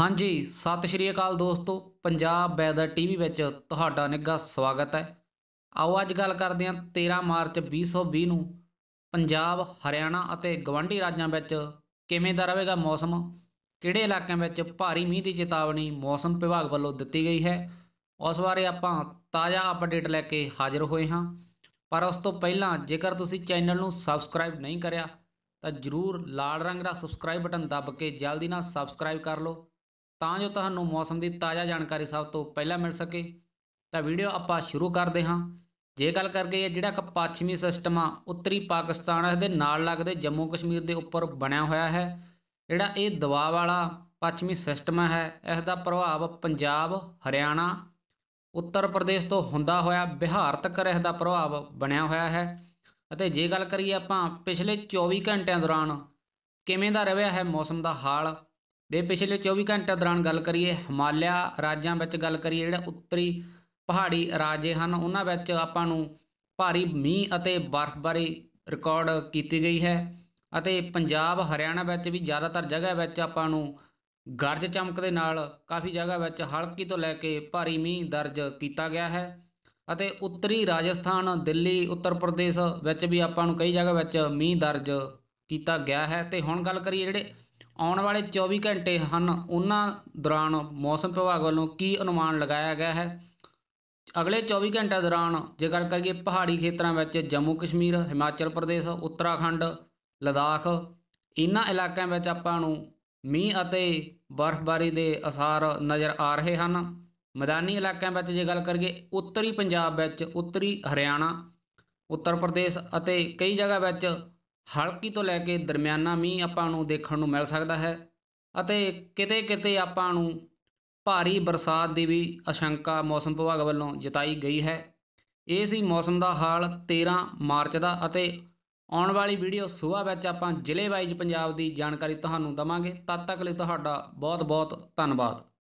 ਹਾਂਜੀ ਸਤਿ ਸ਼੍ਰੀ ਅਕਾਲ ਦੋਸਤੋ ਪੰਜਾਬ ਵੈਦਰ ਟੀਵੀ ਵਿੱਚ ਤੁਹਾਡਾ ਨਿੱਘਾ ਸਵਾਗਤ ਹੈ ਆਓ ਅੱਜ ਗੱਲ ਕਰਦੇ ਹਾਂ 13 ਮਾਰਚ 2020 ਨੂੰ ਪੰਜਾਬ ਹਰਿਆਣਾ ਅਤੇ ਗਵਾਂਢੀ ਰਾਜਾਂ ਵਿੱਚ ਕਿਵੇਂ ਦਾ ਰਹੇਗਾ ਮੌਸਮ ਕਿਹੜੇ ਇਲਾਕਿਆਂ ਵਿੱਚ ਭਾਰੀ ਮੀਂਹ ਦੀ ਚੇਤਾਵਨੀ ਮੌਸਮ ਵਿਭਾਗ ਵੱਲੋਂ ਦਿੱਤੀ ਗਈ ਹੈ ਉਸ ਬਾਰੇ ਆਪਾਂ ਤਾਜ਼ਾ ਅਪਡੇਟ ਲੈ ਕੇ ਹਾਜ਼ਰ ਹੋਏ ਹਾਂ ਪਰ ਉਸ ਤੋਂ ਪਹਿਲਾਂ ਜੇਕਰ ਤੁਸੀਂ ਚੈਨਲ ਨੂੰ ਸਬਸਕ੍ਰਾਈਬ ਨਹੀਂ ਕਰਿਆ ਤਾਂ ਜਰੂਰ ਲਾਲ ਰੰਗ ਦਾ ਸਬਸਕ੍ਰਾਈਬ ਬਟਨ ਦੱਬ ਕੇ ਜਲਦੀ ਨਾਲ ਸਬਸਕ੍ਰਾਈਬ ਕਰ ਲਓ ਤਾਂ ਜੋ ਤੁਹਾਨੂੰ ਮੌਸਮ ਦੀ ਤਾਜ਼ਾ ਜਾਣਕਾਰੀ ਸਭ ਤੋਂ ਪਹਿਲਾਂ ਮਿਲ ਸਕੇ ਤਾਂ ਵੀਡੀਓ ਆਪਾਂ ਸ਼ੁਰੂ ਕਰਦੇ ਹਾਂ ਜੇ ਗੱਲ ਕਰ ਗਏ ਜਿਹੜਾ ਕਿ ਪੱਛਮੀ ਸਿਸਟਮ ਆ ਉੱਤਰੀ ਪਾਕਿਸਤਾਨ ਦੇ ਨਾਲ ਲੱਗਦੇ ਜੰਮੂ ਕਸ਼ਮੀਰ ਦੇ ਉੱਪਰ ਬਣਿਆ ਹੋਇਆ ਹੈ ਜਿਹੜਾ ਇਹ ਦਬਾਅ ਵਾਲਾ ਪੱਛਮੀ ਸਿਸਟਮ ਹੈ ਇਸ ਦਾ ਪ੍ਰਭਾਵ ਪੰਜਾਬ ਹਰਿਆਣਾ ਉੱਤਰ ਪ੍ਰਦੇਸ਼ ਤੋਂ ਹੁੰਦਾ ਹੋਇਆ ਬਿਹਾਰ ਤੱਕ ਇਸ ਦਾ ਪ੍ਰਭਾਵ ਬਣਿਆ ਹੋਇਆ ਹੈ ਅਤੇ ਜੇ ਗੱਲ ਕਰੀਏ ਆਪਾਂ ਪਿਛਲੇ 24 ਘੰਟਿਆਂ ਦੌਰਾਨ ਕਿਵੇਂ ਦਾ ਰਿਹਾ ਹੈ ਮੌਸਮ ਦਾ ਹਾਲ ਦੇ ਪਿਛਲੇ 24 ਘੰਟੇ ਦੌਰਾਨ ਗੱਲ ਕਰੀਏ ਹਿਮਾਲਿਆ ਰਾਜਾਂ ਵਿੱਚ ਗੱਲ ਕਰੀਏ ਜਿਹੜਾ ਉੱਤਰੀ ਪਹਾੜੀ ਰਾਜੇ ਹਨ ਉਹਨਾਂ ਵਿੱਚ ਆਪਾਂ ਨੂੰ ਭਾਰੀ ਮੀਂਹ ਅਤੇ ਬਰਫ਼ਬਾਰੀ ਰਿਕਾਰਡ ਕੀਤੀ ਗਈ ਹੈ ਅਤੇ ਪੰਜਾਬ ਹਰਿਆਣਾ ਵਿੱਚ ਵੀ ਜ਼ਿਆਦਾਤਰ ਜਗ੍ਹਾ ਵਿੱਚ ਆਪਾਂ ਨੂੰ ਗਰਜ ਚਮਕ ਦੇ ਨਾਲ ਕਾਫੀ ਜਗ੍ਹਾ ਵਿੱਚ ਹਲਕੀ ਤੋਂ ਲੈ ਕੇ ਭਾਰੀ ਮੀਂਹ ਦਰਜ ਕੀਤਾ ਗਿਆ ਹੈ ਅਤੇ ਉੱਤਰੀ ਰਾਜਸਥਾਨ ਦਿੱਲੀ ਉੱਤਰ ਪ੍ਰਦੇਸ਼ ਵਿੱਚ ਵੀ ਆਪਾਂ ਨੂੰ ਕਈ ਜਗ੍ਹਾ ਵਿੱਚ ਮੀਂਹ ਦਰਜ ਕੀਤਾ ਗਿਆ ਹੈ ਤੇ ਹੁਣ ਗੱਲ ਕਰੀਏ ਜਿਹੜੇ ਆਉਣ ਵਾਲੇ 24 ਘੰਟੇ ਹਨ ਉਹਨਾਂ ਦੌਰਾਨ ਮੌਸਮ ਵਿਭਾਗ ਵੱਲੋਂ ਕੀ ਅਨੁਮਾਨ ਲਗਾਇਆ ਗਿਆ ਹੈ ਅਗਲੇ 24 ਘੰਟਿਆਂ ਦੌਰਾਨ ਜੇ ਗੱਲ ਕਰੀਏ ਪਹਾੜੀ ਖੇਤਰਾਂ ਵਿੱਚ ਜੰਮੂ ਕਸ਼ਮੀਰ ਹਿਮਾਚਲ ਪ੍ਰਦੇਸ਼ ਉੱਤਰਾਖੰਡ ਲਦਾਖ ਇਨ੍ਹਾਂ ਇਲਾਕਿਆਂ ਵਿੱਚ ਆਪਾਂ ਨੂੰ ਮੀਂਹ ਅਤੇ ਬਰਫ਼ਬਾਰੀ ਦੇ ਅਸਾਰ ਨਜ਼ਰ ਆ ਰਹੇ ਹਨ ਮੈਦਾਨੀ ਇਲਾਕਿਆਂ ਵਿੱਚ ਜੇ ਗੱਲ ਕਰੀਏ ਉੱਤਰੀ ਪੰਜਾਬ ਵਿੱਚ ਉੱਤਰੀ ਹਰਿਆਣਾ ਉੱਤਰ ਪ੍ਰਦੇਸ਼ ਅਤੇ ਕਈ ਜਗ੍ਹਾ ਵਿੱਚ ਹਲਕੀ ਤੋਂ ਲੈ ਕੇ ਦਰਮਿਆਨਾ ਮੀਂਹ ਆਪਾਂ ਨੂੰ ਦੇਖਣ ਨੂੰ ਮਿਲ ਸਕਦਾ ਹੈ ਅਤੇ ਕਿਤੇ-ਕਿਤੇ ਆਪਾਂ ਨੂੰ ਭਾਰੀ ਬਰਸਾਤ ਦੀ ਵੀ ਅਸ਼ੰਕਾ ਮੌਸਮ ਵਿਭਾਗ ਵੱਲੋਂ ਜਤਾਈ ਗਈ ਹੈ ਇਹ ਸੀ ਮੌਸਮ ਦਾ ਹਾਲ 13 ਮਾਰਚ ਦਾ ਅਤੇ ਆਉਣ ਵਾਲੀ ਵੀਡੀਓ ਸਵੇਰ ਵਿੱਚ ਆਪਾਂ ਜ਼ਿਲ੍ਹੇ ਵਾਈਜ਼ ਪੰਜਾਬ ਦੀ ਜਾਣਕਾਰੀ ਤੁਹਾਨੂੰ ਦਵਾਂਗੇ ਤਦ ਤੱਕ ਲਈ ਤੁਹਾਡਾ ਬਹੁਤ-ਬਹੁਤ ਧੰਨਵਾਦ